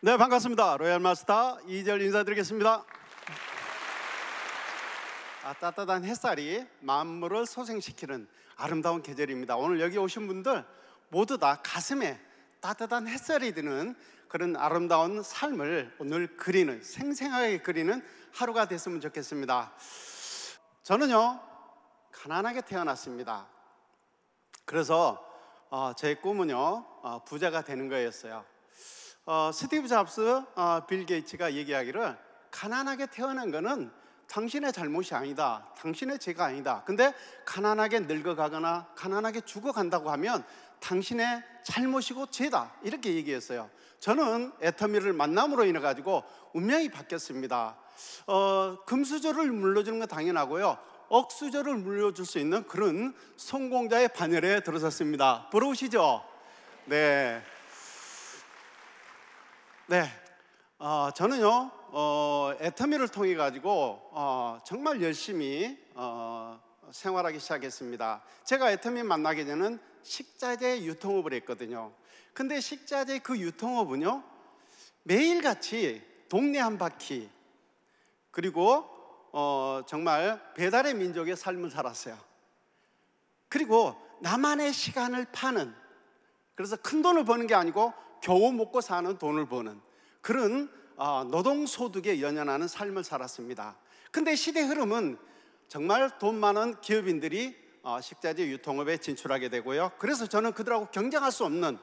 네 반갑습니다 로얄 마스터 이절 인사드리겠습니다 아, 따뜻한 햇살이 만물을 소생시키는 아름다운 계절입니다 오늘 여기 오신 분들 모두 다 가슴에 따뜻한 햇살이 드는 그런 아름다운 삶을 오늘 그리는 생생하게 그리는 하루가 됐으면 좋겠습니다 저는요 가난하게 태어났습니다 그래서 어, 제 꿈은요 어, 부자가 되는 거였어요 어, 스티브 잡스, 어, 빌 게이츠가 얘기하기를 가난하게 태어난 거는 당신의 잘못이 아니다. 당신의 죄가 아니다. 근데 가난하게 늙어가거나 가난하게 죽어간다고 하면 당신의 잘못이고 죄다. 이렇게 얘기했어요. 저는 에터미를 만남으로 인해 가지고 운명이 바뀌었습니다. 어, 금수저를 물려주는 건 당연하고요. 억수저를 물려줄 수 있는 그런 성공자의 반열에 들어섰습니다. 부러우시죠? 네. 네, 어, 저는요 어, 애터미를 통해 가지고 어, 정말 열심히 어, 생활하기 시작했습니다. 제가 애터미 만나게 되는 식자재 유통업을 했거든요. 근데 식자재 그 유통업은요 매일같이 동네 한 바퀴 그리고 어, 정말 배달의 민족의 삶을 살았어요. 그리고 나만의 시간을 파는 그래서 큰 돈을 버는 게 아니고 겨우 먹고 사는 돈을 버는 그런 아, 노동소득에 연연하는 삶을 살았습니다. 근데 시대 흐름은 정말 돈 많은 기업인들이 아, 식자재 유통업에 진출하게 되고요. 그래서 저는 그들하고 경쟁할 수 없는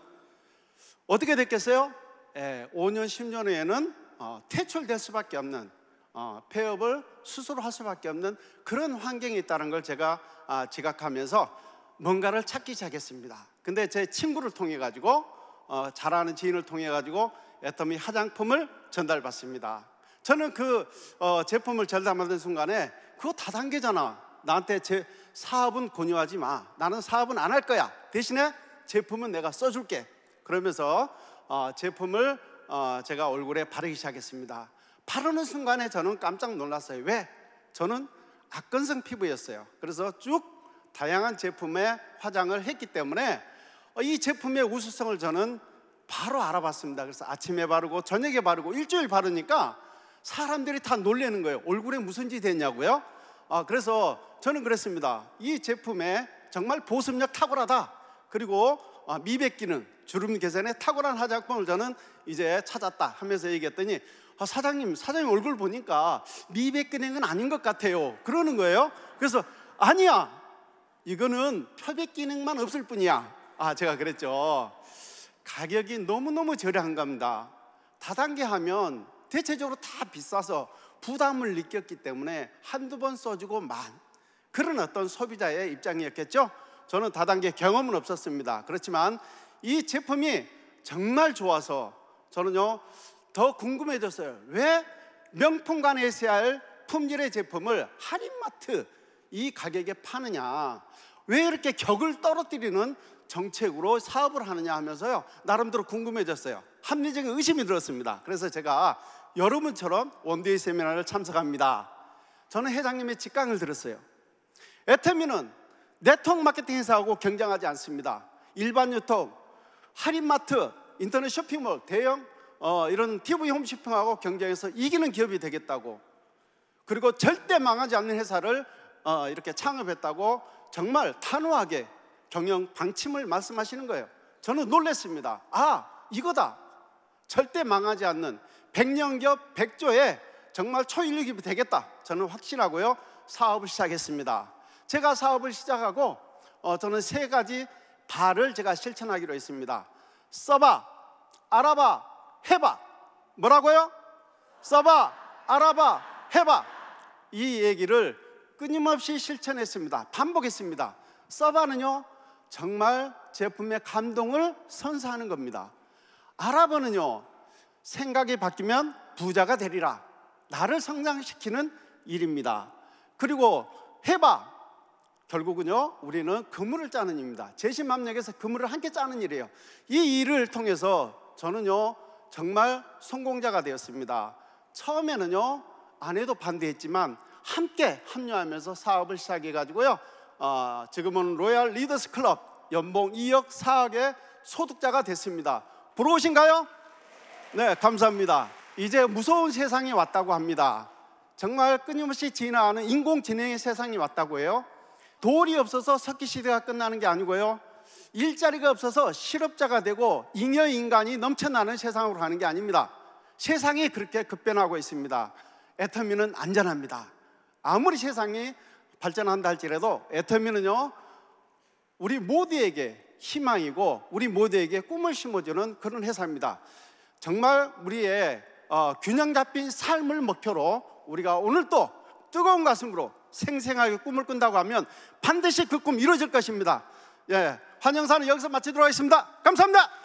어떻게 됐겠어요? 예, 5년, 10년 후에는 어, 퇴출될 수밖에 없는 어, 폐업을 스스로 할 수밖에 없는 그런 환경이 있다는 걸 제가 아, 지각하면서 뭔가를 찾기 시작했습니다. 근데 제 친구를 통해 가지고 어, 잘 아는 지인을 통해 가지고 애터미 화장품을 전달받습니다. 저는 그 어, 제품을 전달받는 순간에 그거 다단계잖아. 나한테 제 사업은 권유하지 마. 나는 사업은 안 할 거야. 대신에 제품은 내가 써줄게. 그러면서 어, 제품을 어, 제가 얼굴에 바르기 시작했습니다. 바르는 순간에 저는 깜짝 놀랐어요. 왜? 저는 악건성 피부였어요. 그래서 쭉 다양한 제품의 화장을 했기 때문에 어, 이 제품의 우수성을 저는 바로 알아봤습니다. 그래서 아침에 바르고 저녁에 바르고 일주일 바르니까 사람들이 다 놀래는 거예요. 얼굴에 무슨 짓이됐냐고요 아, 그래서 저는 그랬습니다. 이 제품에 정말 보습력 탁월하다. 그리고 아, 미백 기능, 주름 개선에 탁월한 화장품을 저는 이제 찾았다 하면서 얘기했더니 아, 사장님, 사장님 얼굴 보니까 미백 기능은 아닌 것 같아요. 그러는 거예요. 그래서 아니야. 이거는 표백 기능만 없을 뿐이야. 아, 제가 그랬죠. 가격이 너무너무 저렴한 겁니다. 다단계 하면 대체적으로 다 비싸서 부담을 느꼈기 때문에 한두 번 써주고 만 그런 어떤 소비자의 입장이었겠죠. 저는 다단계 경험은 없었습니다. 그렇지만 이 제품이 정말 좋아서 저는요 더 궁금해졌어요. 왜 명품관에 있할 품질의 제품을 할인마트 이 가격에 파느냐? 왜 이렇게 격을 떨어뜨리는 정책으로 사업을 하느냐 하면서요 나름대로 궁금해졌어요 합리적인 의심이 들었습니다 그래서 제가 여러분처럼 원데이 세미나를 참석합니다 저는 회장님의 직강을 들었어요 애테미는 네트워크 마케팅 회사하고 경쟁하지 않습니다 일반 유통, 할인마트, 인터넷 쇼핑몰, 대형 어, 이런 TV 홈쇼핑하고 경쟁해서 이기는 기업이 되겠다고 그리고 절대 망하지 않는 회사를 어, 이렇게 창업했다고 정말 단호하게 경영 방침을 말씀하시는 거예요. 저는 놀랐습니다. 아, 이거다. 절대 망하지 않는 백년기업 백조의 정말 초인력이 되겠다. 저는 확신하고요. 사업을 시작했습니다. 제가 사업을 시작하고 어, 저는 세 가지 바를 제가 실천하기로 했습니다. 써봐, 알아봐, 해봐. 뭐라고요? 써봐, 알아봐, 해봐. 이 얘기를 끊임없이 실천했습니다. 반복했습니다. 써봐는요, 정말 제품의 감동을 선사하는 겁니다. 아랍어는요, 생각이 바뀌면 부자가 되리라. 나를 성장시키는 일입니다. 그리고 해봐. 결국은요, 우리는 그물을 짜는 일입니다. 제신맘역에서 그물을 함께 짜는 일이에요. 이 일을 통해서 저는요, 정말 성공자가 되었습니다. 처음에는요, 아내도 반대했지만 함께 합류하면서 사업을 시작해가지고요, 어, 지금은 로얄 리더스 클럽 연봉 2억 4억의 소득자가 됐습니다. 부러우신가요? 네, 감사합니다. 이제 무서운 세상이 왔다고 합니다. 정말 끊임없이 진화하는 인공지능의 세상이 왔다고 해요. 돌이 없어서 석기시대가 끝나는 게 아니고요. 일자리가 없어서 실업자가 되고 잉여인간이 넘쳐나는 세상으로 가는 게 아닙니다. 세상이 그렇게 급변하고 있습니다. 애터미는 안전합니다. 아무리 세상이 발전한다 할지라도 애터미는요 우리 모두에게 희망이고 우리 모두에게 꿈을 심어주는 그런 회사입니다. 정말 우리의 어, 균형 잡힌 삶을 목표로 우리가 오늘도 뜨거운 가슴으로 생생하게 꿈을 꾼다고 하면 반드시 그 꿈 이루어질 것입니다. 예, 환영사는 여기서 마치도록 하겠습니다. 감사합니다.